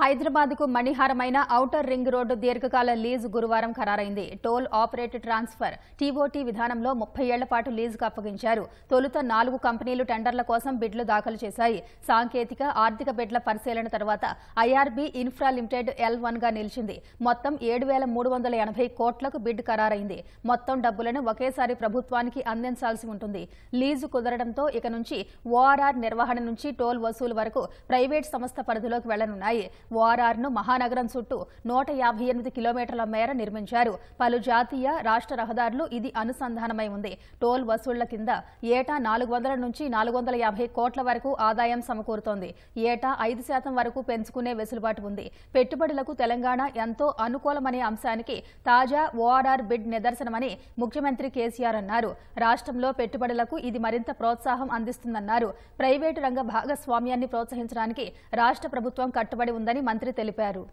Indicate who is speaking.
Speaker 1: హైదరాబాద్కు మణిహారమైన outer ring road దీర్ఘకాల లీజు గురువారం ఖరారైంది టోల్ ఆపరేట్ ట్రాన్స్ఫర్ టీఓటీ విధానంలో ముప్పై ఏళ్ల పాటు లీజుకు అప్పగించారు తొలుత నాలుగు కంపెనీలు టెండర్ల కోసం బిడ్లు దాఖలు చేశాయి సాంకేతిక ఆర్థిక బిడ్ల పరిశీలన తర్వాత ఐఆర్బీ ఇన్ఫ్రా లిమిటెడ్ ఎల్ గా నిలిచింది మొత్తం ఏడు వేల మూడు వందల ఎనభై కోట్లకు బిడ్ ఖరారైంది మొత్తం డబ్బులను ఒకేసారి ప్రభుత్వానికి అందించాల్సి ఉంటుంది లీజు కుదరడంతో ఇక నుంచి ఓఆర్ఆర్ నిర్వహణ నుంచి టోల్ వసూలు వరకు ప్రైవేట్ సంస్థ పరిధిలోకి వెళ్లనున్నాయి ఓఆర్ఆర్ను మహానగరం చుట్టూ నూట యాభై ఎనిమిది కిలోమీటర్ల మేర నిర్మించారు పలు జాతీయ రాష్ట్ర రహదారులు ఇది అనుసంధానమై ఉంది టోల్ వసూళ్ల కింద ఏటా నాలుగు వందల నుంచి నాలుగు వందల యాభై కోట్ల వరకు ఆదాయం సమకూరుతోంది ఏటా ఐదు శాతం వరకు పెంచుకునే వెసులుబాటు ఉంది పెట్టుబడులకు తెలంగాణ ఎంతో అనుకూలమనే అంశానికి తాజా ఓఆర్ఆర్ బిడ్ నిదర్శనమని ముఖ్యమంత్రి కేసీఆర్ అన్నారు రాష్ట్రంలో పెట్టుబడులకు ఇది మరింత ప్రోత్సాహం అందిస్తుందన్నారు ప్రైవేటు రంగ భాగస్వామ్యాన్ని ప్రోత్సహించడానికి రాష్ట్ర ప్రభుత్వం కట్టుబడి ఉందని మంత్రి తెలిపారు